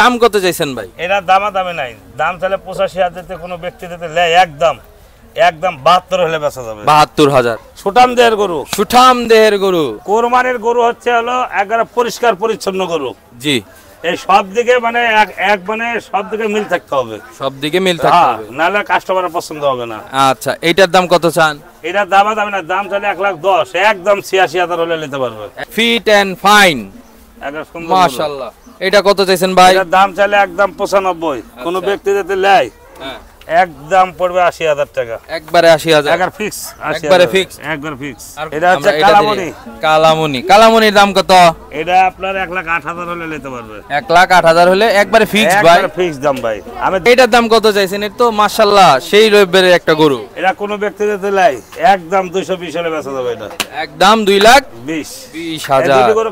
দাম কত চাইছেন ভাই এরা দামা দামে নাই দাম তাহলে পঁচাশি হাজার কোনো ব্যক্তি দিতে লে একদম হলে মানে মানে হ্যাঁ, পছন্দ হবে না আচ্ছা দাম কত চান এটার দাম দামে না দাম চলে এক লাখ দশ একদম ছিয়াশি হাজার হলে নিতে পারবে ফিট অ্যান্ড ফাইন একদম এটা কত চাইছেন ভাই এটার দাম চাইলে একদম 95 আচ্ছা। কোন ব্যক্তি যদি নেয় হ্যাঁ। একদম পড়বে 80000 টাকা একবারে 80000 একবার ফিক্স একবারে ফিক্স একবারে ফিক্স এটা হচ্ছে কালামুনি কালামুনি কালামুনির দাম কত এটা আপনার 1 লাখ 8000 হলে নিতে পারবে 1 লাখ 8000 হলে একবারে ফিক্স ভাই একবারে ফিক্স দাম ভাই আমি এটার দাম কত চাইছেন এর তো মাশাআল্লাহ সেই রইবের একটা গরু এটা কোন ব্যক্তি যদি লাই একদম 220 হলে বেচা যাবে এটা একদম 2 লাখ 20 20000 এই গরু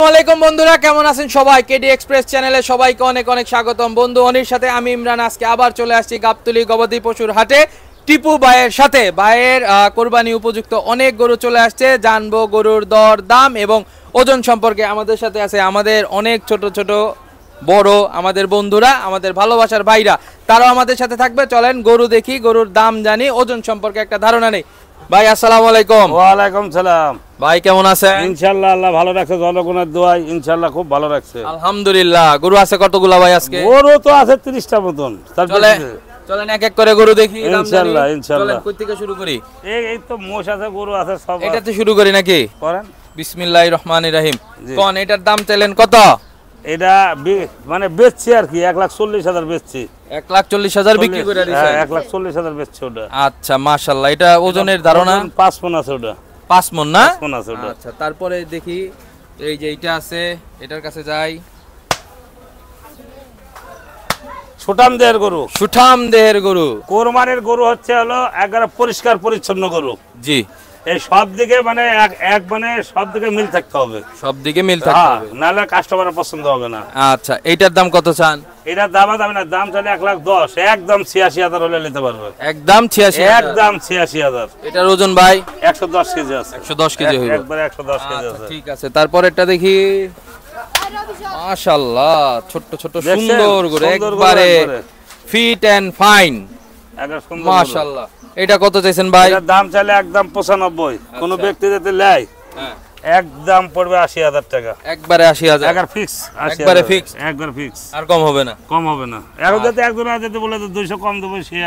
আসসালামাইকুম বন্ধুরা কেমন আছেন সবাই কেডি এক্সপ্রেস চ্যানেলে সবাইকে অনেক অনেক স্বাগতম বন্ধু অনির সাথে আমি ইমরান আজকে আবার চলে আসছি গাবতুলি গবাদি পশুর হাটে টিপু ভাইয়ের সাথে ভাইয়ের কোরবানি উপযুক্ত অনেক গরু চলে আসছে জানবো গরুর দর দাম এবং ওজন সম্পর্কে আমাদের সাথে আছে আমাদের অনেক ছোট ছোট বড় আমাদের বন্ধুরা আমাদের ভালোবাসার ভাইরা তারাও আমাদের সাথে থাকবে চলেন গরু দেখি গরুর দাম জানি ওজন সম্পর্কে একটা ধারণা নেই ভাই আসসালামু আলাইকুম ওয়ালাইকুম সালাম ভাই কেমন আছেন ইনশাআল্লাহ আল্লাহ ভালো রাখছে জনগণের দোয়ায় ইনশাআল্লাহ খুব ভালো রাখছে আলহামদুলিল্লাহ গরু আছে কতগুলো ভাই আজকে গরু তো আছে 30টা মতন চলে চলেন এক এক করে গরু দেখি ইনশাআল্লাহ ইনশাআল্লাহ কই থেকে শুরু করি এই এই তো মোষ আছে গরু আছে সব এটা তো শুরু করি নাকি করেন বিসমিল্লাহির রহমানির রহিম কোন এটার দাম চাইলেন কত এটা মানে বেচছি আর কি এক লাখ চল্লিশ হাজার বেচছি হ্যাঁ, আচ্ছা, আচ্ছা, তারপরে দেখি এই যে এটা আছে এটার কাছে যাই সুঠাম দেহের গরু সুঠাম দেহের গরু কোরমানের গরু হচ্ছে হলো একবার পরিষ্কার পরিচ্ছন্ন গরু জি এই সব দিকে মানে এক মানে সব দিকে মিল থাকতে হবে সব দিকে মিল থাকতে হ্যাঁ, হবে নাহলে কাস্টমারের পছন্দ হবে না আচ্ছা এটার দাম কত চান এটার দাম দাম না দাম চলে এক লাখ দশ একদম ছিয়াশি হাজার হলে নিতে পারবে একদম ছিয়াশি একদম ছিয়াশি হাজার এটার ওজন ভাই একশো দশ কেজি আছে একশো দশ কেজি হইল একবার একশো দশ কেজি আচ্ছা, আছে ঠিক আছে তারপর একটা দেখি মাশাল্লাহ ছোট্ট ছোট সুন্দর করে একবারে ফিট এন্ড ফাইন মাশাল্লাহ এটা কত চাইছেন ভাই এটার দাম চাইলে একদম 95 আচ্ছা। কোন ব্যক্তি যদি নেয় হ্যাঁ। একদম পড়বে 80000 টাকা একবারে 80000 একবার ফিক্স একবারে ফিক্স একবার ফিক্স আর কম হবে না কম হবে না এখন যদি একজন যেতে বলে 200 কম দেব সে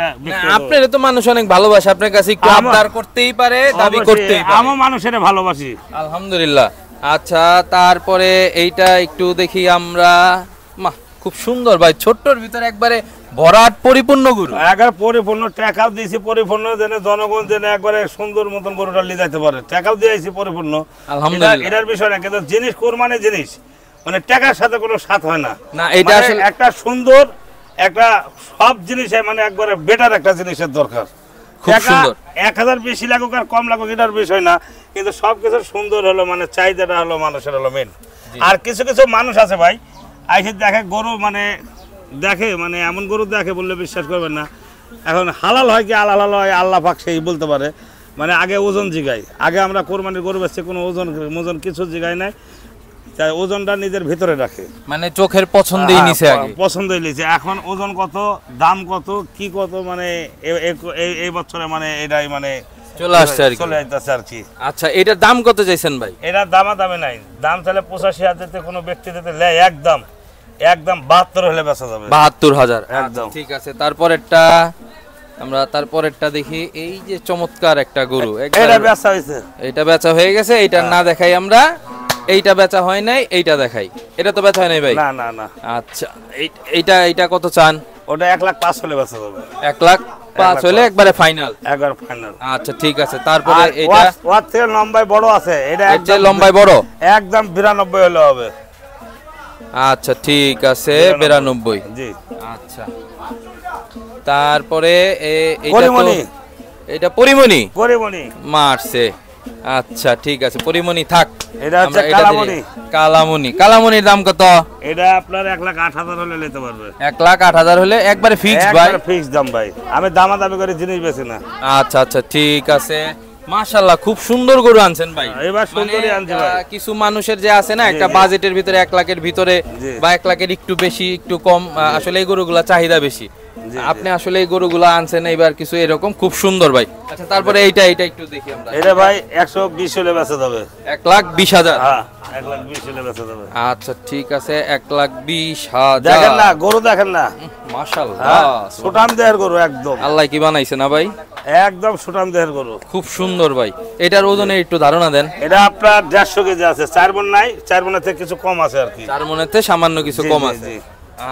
আপনারে তো মানুষ অনেক ভালোবাসে আপনার কাছে একটু আবদার করতেই পারে দাবি করতেই পারে আমি মানুষের ভালোবাসি আলহামদুলিল্লাহ আচ্ছা তারপরে এইটা একটু দেখি আমরা খুব সুন্দর ভাই ছোট্টর ভিতরে একবারে ভরাট পরিপূর্ণ গরু একবার পরিপূর্ণ টাকাও দিয়েছি পরিপূর্ণ যেন জনগণ যেন একবারে সুন্দর মতন গরুটা নিয়ে যাইতে পারে দিয়ে দিয়েছি পরিপূর্ণ আলহামদুলিল্লাহ এটার বিষয় না কিন্তু জিনিস মানে জিনিস মানে ট্যাকার সাথে কোনো সাথ হয় না না এটা মানে আসলে একটা সুন্দর একটা সব জিনিসে মানে একবারে বেটার একটা জিনিসের দরকার খুব সুন্দর এক হাজার বেশি লাগুক আর কম লাগুক এটার বিষয় না কিন্তু সব কিছু সুন্দর হলো মানে চাহিদাটা হলো মানুষের হলো মেন আর কিছু কিছু মানুষ আছে ভাই আইসে দেখে গরু মানে দেখে মানে এমন গরু দেখে বললে বিশ্বাস করবেন না এখন হালাল হয় কি আলাল হয় আল্লাহ পাক সেই বলতে পারে মানে আগে ওজন জিগাই আগে আমরা কোরবানির গরু বেছে কোনো ওজন ওজন কিছু জিগাই নাই তাই ওজনটা নিজের ভিতরে রাখে মানে চোখের পছন্দই হ্যাঁ, নিছে আগে পছন্দই নিছে এখন ওজন কত দাম কত কি কত মানে এই বছরে মানে এটাই মানে চলে আসছে আর চলে আসছে আর কি আচ্ছা এটার দাম কত চাইছেন ভাই এটার দামা দামে নাই দাম তাহলে পঁচাশি হাজার কোনো ব্যক্তি যেতে নেয় একদম একদম 72 হলে বেচা যাবে 72000 একদম আচ্ছা, ঠিক আছে তারপরেরটা আমরা তারপরেরটা দেখি এই যে চমৎকার একটা গরু এটা বেচা হয়েছে এটা বেচা হয়ে গেছে এটা হ্যাঁ। না দেখাই আমরা এইটা বেচা হয় নাই এইটা দেখাই এটা তো বেচা হয় নাই ভাই না না না আচ্ছা এইটা এইটা কত চান ওটা 1 লাখ 5 হলে বেচা যাবে 1 লাখ পাঁচ হলে একবারে ফাইনাল একবার ফাইনাল আচ্ছা ঠিক আছে তারপরে এটা ওয়ার থেকে লম্বায় বড় আছে এটা একদম লম্বায় বড় একদম 92 হলে হবে আচ্ছা ঠিক আছে বিরানব্বই আচ্ছা তারপরে এটা পরিমণি পরিমণি মারছে আচ্ছা ঠিক আছে পরিমণি থাক কালামণি কালামণির দাম কত এটা আপনার এক লাখ হাজার হলে নিতে পারবে 1 লাখ হলে একবারে ফিক্স ভাই ফিক্স দাম ভাই আমি দামাদামি করে জিনিস বেচি না আচ্ছা আচ্ছা ঠিক আছে মাশাআল্লাহ খুব সুন্দর গরু আনছেন ভাই হ্যাঁ, এবার সুন্দরই মানে, আনছে ভাই কিছু মানুষের যে আছে না একটা বাজেটের ভিতরে 1 লাখের ভিতরে বা 1 লাখের একটু বেশি একটু কম আসলে এই গরুগুলা চাহিদা বেশি আপনি আসলে এই গরুগুলো আনছেন এবার কিছু এরকম খুব সুন্দর ভাই আচ্ছা তারপরে এইটা এইটা একটু দেখি আমরা এটা ভাই 120 হলে বেচা যাবে 1 লাখ 20 হাজার হ্যাঁ 1 লাখ 20 হলে বেচা যাবে আচ্ছা ঠিক আছে 1 লাখ 20 হাজার দেখেন না গরু দেখেন না মাশাআল্লাহ সুটাম হ্যাঁ, দেহের গরু একদম আল্লাহ কি বানাইছে না ভাই একদম সুটাম দেহের গরু খুব সুন্দর ভাই এটার ওজনে একটু ধারণা দেন এটা আপনার দেড়শো কেজি আছে চার মন নাই চার মনে থেকে কিছু কম আছে আর কি চার মনে থেকে সামান্য কিছু কম আছে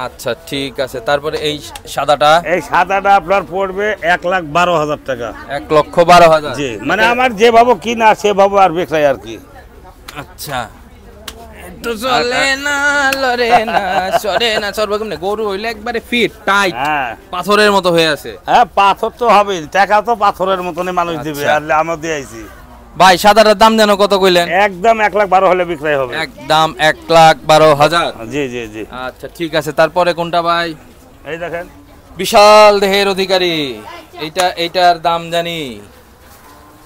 আচ্ছা ঠিক আছে তারপরে এই সাদাটা এই সাদাটা আপনার পড়বে এক লাখ বারো হাজার টাকা এক লক্ষ বারো হাজার মানে আমার যেভাবে কিনা সেভাবে আর বেকায় আর কি আচ্ছা হ্যাঁ। হ্যাঁ, আচ্ছা। ভাই দাম যেন কত কইলেন একদম এক লাখ বারো হলে বিক্রয় হবে একদম এক লাখ বারো হাজার জি জি জি আচ্ছা ঠিক আছে তারপরে কোনটা ভাই এই দেখেন বিশাল দেহের অধিকারী এইটা এইটার দাম জানি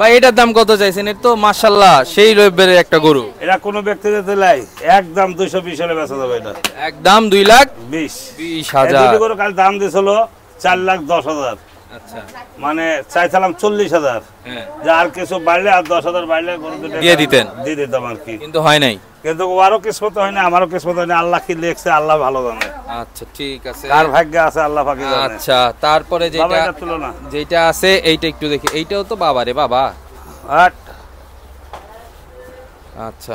ভাই এটার দাম কত চাইছেন এর তো মাশাল্লাহ সেই একটা গরু কোনো ব্যক্তি যেতে লাই দুইশো বিশ হলে বেচা যাবে এটা দুই লাখ বিশ বিশ হাজার গরু কাল দাম দিয়েছিল চার লাখ দশ হাজার আচ্ছা। মানে চাইছিলাম চল্লিশ হাজার হ্যাঁ। যে আর কিছু বাড়লে আর দশ হাজার বাড়লে দিয়ে দিতেন দিয়ে দিতাম আর কি কিন্তু হয় নাই কিন্তু আরো কিসমত হয় না আমারও কিসমত হয় না আল্লাহ কি লেখছে আল্লাহ ভালো জানে আচ্ছা ঠিক আছে ভাগ্য আছে আল্লাহ জানে আচ্ছা তারপরে যেটা যেটা আছে এইটা একটু দেখি এইটাও তো বাবা আচ্ছা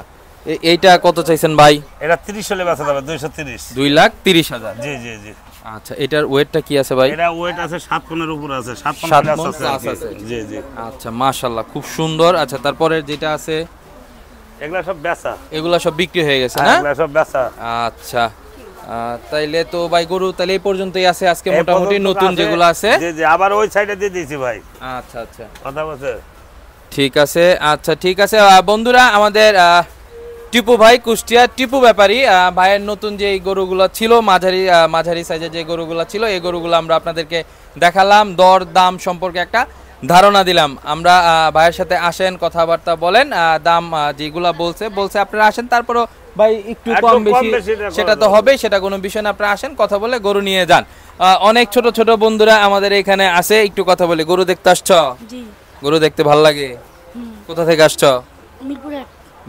এইটা কত চাইছেন ভাই এটা 30 হলে যাবে 230 2 লাখ 30 হাজার জি জি জি আচ্ছা এটার ওয়েটটা কি আছে ভাই এটা ওয়েট আছে 7 পনের উপর আছে 7 পনের আছে জি জি আচ্ছা মাশাআল্লাহ খুব সুন্দর আচ্ছা তারপরে যেটা আছে এগুলা সব বেচা এগুলা সব বিক্রি হয়ে গেছে না হ্যাঁ, এগুলা সব বেচা আচ্ছা তাইলে তো ভাই গরু তাইলে এই পর্যন্তই আছে আজকে মোটামুটি নতুন যেগুলো আছে জি জি আবার ওই সাইডে দিয়ে দিয়েছি ভাই আচ্ছা আচ্ছা কথা বলছে ঠিক আছে আচ্ছা ঠিক আছে বন্ধুরা আমাদের টিপু ভাই কুষ্টিয়া টিপু ব্যাপারী ভাইয়ের নতুন যে গরুগুলো ছিল মাঝারি মাঝারি সাইজের যে গরুগুলো ছিল এই গরুগুলো আমরা আপনাদেরকে দেখালাম দর দাম সম্পর্কে একটা ধারণা দিলাম আমরা ভাইয়ের সাথে আসেন কথাবার্তা বলেন দাম যেগুলা বলছে বলছে আপনারা আসেন তারপরও ভাই একটু কম বেশি সেটা তো হবে সেটা কোনো বিষয় না আপনারা আসেন কথা বলে গরু নিয়ে যান অনেক ছোট ছোট বন্ধুরা আমাদের এখানে আছে একটু কথা বলি গরু দেখতে আসছ গরু দেখতে ভাল লাগে কোথা থেকে আসছ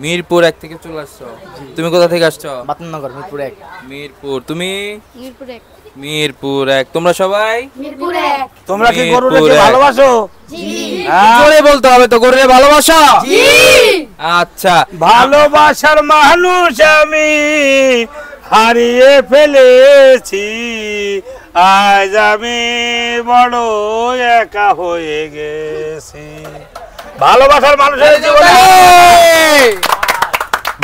মিরপুর এক থেকে চলে আসছো তুমি কোথা থেকে আসছো বাতনগর মিরপুর এক মিরপুর তুমি মিরপুর এক মিরপুর এক তোমরা সবাই মিরপুর এক তোমরা কি গরুকে ভালোবাসো হ্যাঁ? জোরে বলতে হবে তো গরুরে ভালোবাসা আচ্ছা ভালোবাসার মানুষ আমি হারিয়ে ফেলেছি আজ আমি বড় একা হয়ে গেছি ভালোবাসার মানুষের জীবনে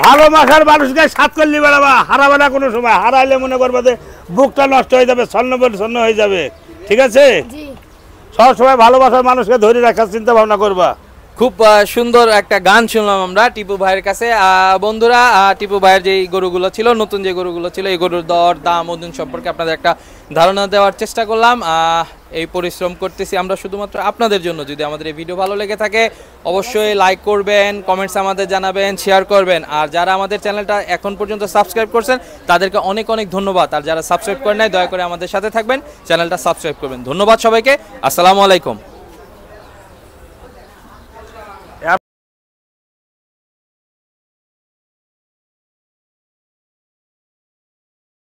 ভালোবাসার মানুষকে সাত করলি বেড়াবা হারাবে না কোনো সময় হারাইলে মনে করবে বুকটা নষ্ট হয়ে যাবে স্বর্ণ পরিচ্ছন্ন হয়ে যাবে ঠিক আছে সবসময় ভালোবাসার মানুষকে ধরে রাখার চিন্তা ভাবনা করবা খুব সুন্দর একটা গান শুনলাম আমরা টিপু ভাইয়ের কাছে বন্ধুরা টিপু ভাইয়ের যে গরুগুলো ছিল নতুন যে গরুগুলো ছিল এই গরুর দর দাম ওজন সম্পর্কে আপনাদের একটা ধারণা দেওয়ার চেষ্টা করলাম এই পরিশ্রম করতেছি আমরা শুধুমাত্র আপনাদের জন্য যদি আমাদের এই ভিডিও ভালো লেগে থাকে অবশ্যই লাইক করবেন কমেন্টস আমাদের জানাবেন শেয়ার করবেন আর যারা আমাদের চ্যানেলটা এখন পর্যন্ত সাবস্ক্রাইব করছেন তাদেরকে অনেক অনেক ধন্যবাদ আর যারা সাবস্ক্রাইব করেন নাই দয়া করে আমাদের সাথে থাকবেন চ্যানেলটা সাবস্ক্রাইব করবেন ধন্যবাদ সবাইকে আসসালামু আলাইকুম